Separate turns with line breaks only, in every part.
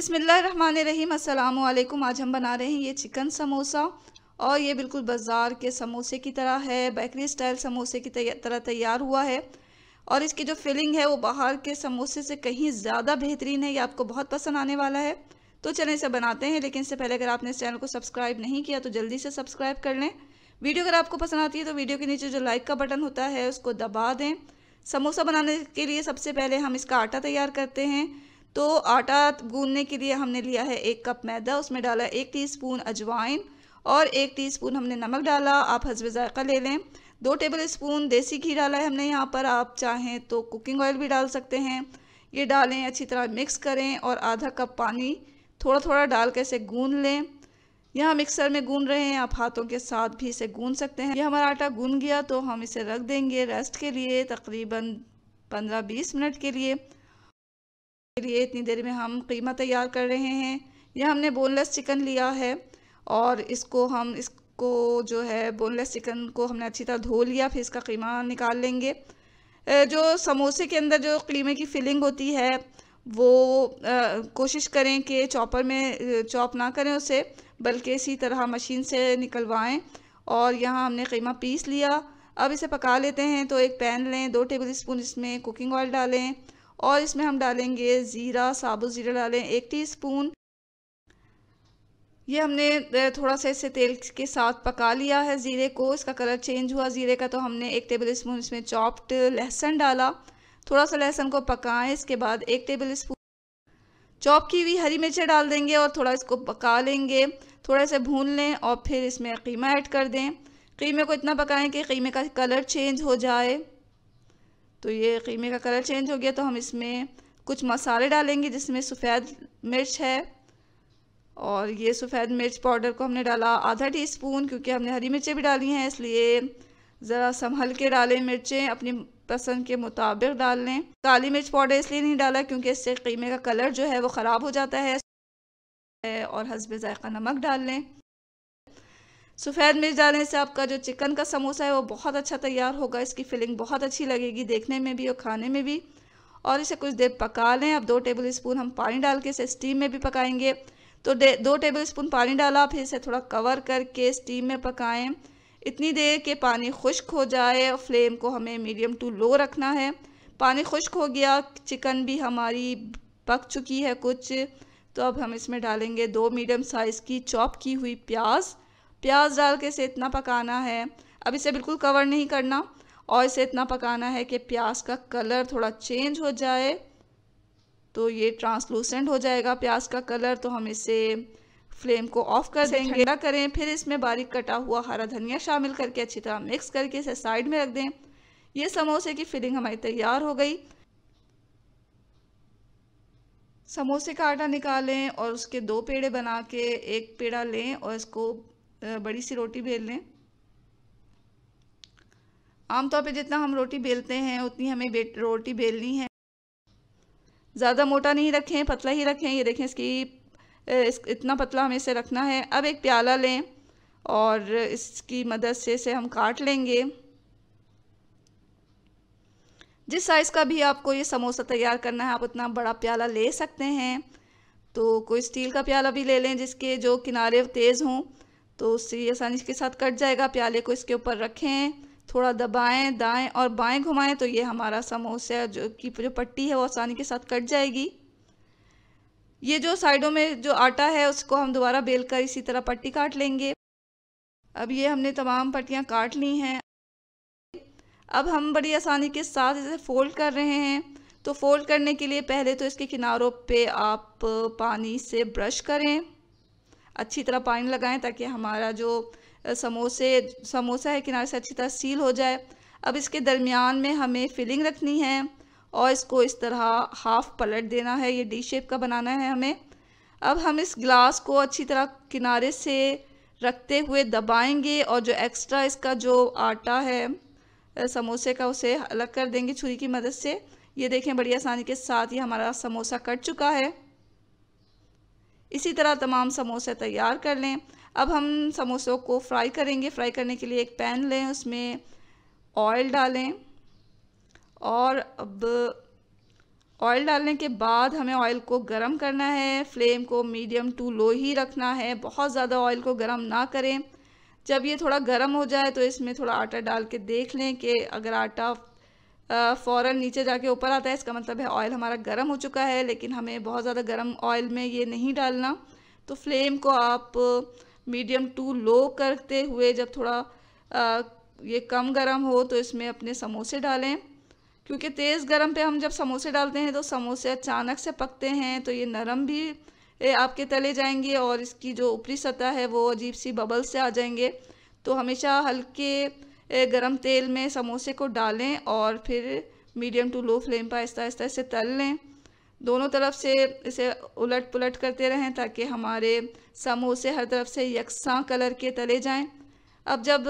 अस्सलाम वालेकुम आज हम बना रहे हैं ये चिकन समोसा और ये बिल्कुल बाज़ार के समोसे की तरह है बेकरी स्टाइल समोसे की तरह तैयार हुआ है और इसकी जो फिलिंग है वो बाहर के समोसे से कहीं ज़्यादा बेहतरीन है ये आपको बहुत पसंद आने वाला है तो चलें इसे बनाते हैं लेकिन इससे पहले अगर आपने इस चैनल को सब्सक्राइब नहीं किया तो जल्दी से सब्सक्राइब कर लें वीडियो अगर आपको पसंद आती है तो वीडियो के नीचे जो लाइक का बटन होता है उसको दबा दें समोसा बनाने के लिए सबसे पहले हम इसका आटा तैयार करते हैं तो आटा गूंदने के लिए हमने लिया है एक कप मैदा उसमें डाला एक टीस्पून अजवाइन और एक टीस्पून हमने नमक डाला आप हसब ज़ायक़ा ले लें दो टेबल स्पून देसी घी डाला है हमने यहाँ पर आप चाहें तो कुकिंग ऑयल भी डाल सकते हैं ये डालें अच्छी तरह मिक्स करें और आधा कप पानी थोड़ा थोड़ा डाल के इसे गूंद लें यहाँ मिक्सर में गूंद रहे हैं आप हाथों के साथ भी इसे गूंद सकते हैं यह हमारा आटा गूंद गया तो हम इसे रख देंगे रेस्ट के लिए तकरीबन पंद्रह बीस मिनट के लिए के लिए इतनी देर में हम कीमा तैयार कर रहे हैं यह हमने बोनलेस चिकन लिया है और इसको हम इसको जो है बोनलेस चिकन को हमने अच्छी तरह धो लिया फिर इसका कीमा निकाल लेंगे जो समोसे के अंदर जो कीमे की फिलिंग होती है वो कोशिश करें कि चॉपर में चॉप ना करें उसे बल्कि इसी तरह मशीन से निकलवाएं और यहाँ हमने कीमा पीस लिया अब इसे पका लेते हैं तो एक पैन लें दो टेबल स्पून इसमें कुकिंग ऑयल डालें और इसमें हम डालेंगे ज़ीरा साबुत ज़ीरा डालें एक टीस्पून ये हमने थोड़ा सा इसे तेल के साथ पका लिया है ज़ीरे को इसका कलर चेंज हुआ ज़ीरे का तो हमने एक टेबल स्पून इसमें चॉप्ड लहसुन डाला थोड़ा सा लहसुन को पकाएं इसके बाद एक टेबल स्पून चॉप की हुई हरी मिर्चें डाल देंगे और थोड़ा इसको पका लेंगे थोड़ा सा भून लें और फिर इसमें कीमा ऐड कर दें कीमे को इतना पकाएं कि कीमे का कलर चेंज हो जाए तो ये कीमे का कलर चेंज हो गया तो हम इसमें कुछ मसाले डालेंगे जिसमें सफ़ेद मिर्च है और ये सफ़ेद मिर्च पाउडर को हमने डाला आधा टी स्पून क्योंकि हमने हरी मिर्चें भी डाली हैं इसलिए ज़रा संभल के डालें मिर्चें अपनी पसंद के मुताबिक डाल लें काली मिर्च पाउडर इसलिए नहीं डाला क्योंकि इससे कीमे का कलर जो है वो ख़राब हो जाता है और हसब ज़ायक़ा नमक डाल लें सफ़ेद मिर्च डालने से आपका जो चिकन का समोसा है वो बहुत अच्छा तैयार होगा इसकी फीलिंग बहुत अच्छी लगेगी देखने में भी और खाने में भी और इसे कुछ देर पका लें अब दो टेबल स्पून हम पानी डाल के इसे स्टीम में भी पकाएंगे तो दो टेबल स्पून पानी डाला फिर इसे थोड़ा कवर करके स्टीम में पकाएं इतनी देर के पानी खुश्क हो जाए और फ्लेम को हमें मीडियम टू लो रखना है पानी खुश्क हो गया चिकन भी हमारी पक चुकी है कुछ तो अब हम इसमें डालेंगे दो मीडियम साइज़ की चॉप की हुई प्याज़ प्याज डाल के इसे इतना पकाना है अब इसे बिल्कुल कवर नहीं करना और इसे इतना पकाना है कि प्याज का कलर थोड़ा चेंज हो जाए तो ये ट्रांसलूसेंट हो जाएगा प्याज का कलर तो हम इसे फ्लेम को ऑफ कर देंगे ठंडा करें फिर इसमें बारीक कटा हुआ हरा धनिया शामिल करके अच्छी तरह मिक्स करके इसे साइड में रख दें ये समोसे की फिलिंग हमारी तैयार हो गई समोसे का आटा निकालें और उसके दो पेड़े बना के एक पेड़ा लें और इसको बड़ी सी रोटी बेल लें आमतौर पे जितना हम रोटी बेलते हैं उतनी हमें रोटी बेलनी है ज़्यादा मोटा नहीं रखें पतला ही रखें ये देखें इसकी इस, इतना पतला हमें इसे रखना है अब एक प्याला लें और इसकी मदद से इसे हम काट लेंगे जिस साइज़ का भी आपको ये समोसा तैयार करना है आप उतना बड़ा प्याला ले सकते हैं तो कोई स्टील का प्याला भी ले लें जिसके जो किनारे तेज़ हों तो उससे आसानी के साथ कट जाएगा प्याले को इसके ऊपर रखें थोड़ा दबाएं दाएं और बाएं घुमाएं तो ये हमारा समोसा जो की जो पट्टी है वो आसानी के साथ कट जाएगी ये जो साइडों में जो आटा है उसको हम दोबारा बेल कर इसी तरह पट्टी काट लेंगे अब ये हमने तमाम पट्टियाँ काट ली हैं अब हम बड़ी आसानी के साथ इसे फ़ोल्ड कर रहे हैं तो फ़ोल्ड करने के लिए पहले तो इसके किनारों पे आप पानी से ब्रश करें अच्छी तरह पानी लगाएं ताकि हमारा जो समोसे समोसा है किनारे से अच्छी तरह सील हो जाए अब इसके दरमियान में हमें फिलिंग रखनी है और इसको इस तरह हाफ पलट देना है ये डी शेप का बनाना है हमें अब हम इस ग्लास को अच्छी तरह किनारे से रखते हुए दबाएंगे और जो एक्स्ट्रा इसका जो आटा है समोसे का उसे अलग कर देंगे छुरी की मदद से ये देखें बड़ी आसानी के साथ ये हमारा समोसा कट चुका है इसी तरह तमाम समोसे तैयार कर लें अब हम समोसों को फ्राई करेंगे फ्राई करने के लिए एक पैन लें उसमें ऑयल डालें और अब ऑयल डालने के बाद हमें ऑयल को गर्म करना है फ्लेम को मीडियम टू लो ही रखना है बहुत ज़्यादा ऑयल को गर्म ना करें जब ये थोड़ा गर्म हो जाए तो इसमें थोड़ा आटा डाल के देख लें कि अगर आटा फ़ौर नीचे जाके ऊपर आता है इसका मतलब है ऑयल हमारा गर्म हो चुका है लेकिन हमें बहुत ज़्यादा गर्म ऑयल में ये नहीं डालना तो फ्लेम को आप मीडियम टू लो करते हुए जब थोड़ा आ, ये कम गर्म हो तो इसमें अपने समोसे डालें क्योंकि तेज़ गर्म पे हम जब समोसे डालते हैं तो समोसे अचानक से पकते हैं तो ये नरम भी आपके तले जाएंगे और इसकी जो ऊपरी सतह है वो अजीब सी बबल से आ जाएंगे तो हमेशा हल्के गरम तेल में समोसे को डालें और फिर मीडियम टू लो फ्लेम पर आहिस्ता आहिस्ता इसे तल लें दोनों तरफ से इसे उलट पुलट करते रहें ताकि हमारे समोसे हर तरफ से यकसां कलर के तले जाएं अब जब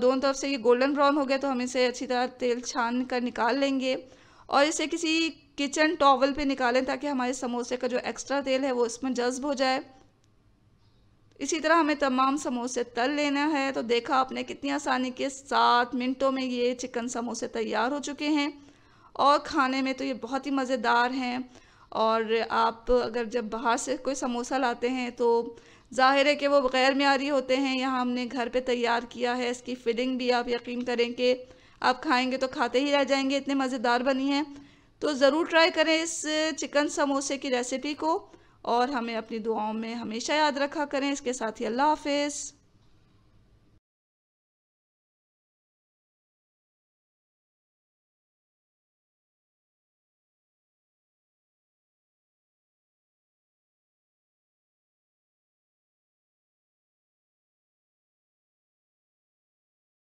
दोनों तरफ से ये गोल्डन ब्राउन हो गया तो हम इसे अच्छी तरह तेल छान कर निकाल लेंगे और इसे किसी किचन टॉवल पे निकालें ताकि हमारे समोसे का जो एक्स्ट्रा तेल है वो इसमें जज्ब हो जाए इसी तरह हमें तमाम समोसे तल लेना है तो देखा आपने कितनी आसानी के सात मिनटों में ये चिकन समोसे तैयार हो चुके हैं और खाने में तो ये बहुत ही मज़ेदार हैं और आप अगर जब बाहर से कोई समोसा लाते हैं तो ज़ाहिर है कि वो बग़ैर मीरी होते हैं यहाँ हमने घर पे तैयार किया है इसकी फिलिंग भी आप यकीन करें कि आप खाएंगे तो खाते ही रह जाएंगे इतने मज़ेदार बनी हैं तो ज़रूर ट्राई करें इस चिकन समोसे की रेसिपी को और हमें अपनी दुआओं में हमेशा याद रखा करें इसके साथ ही अल्लाह हाफिज़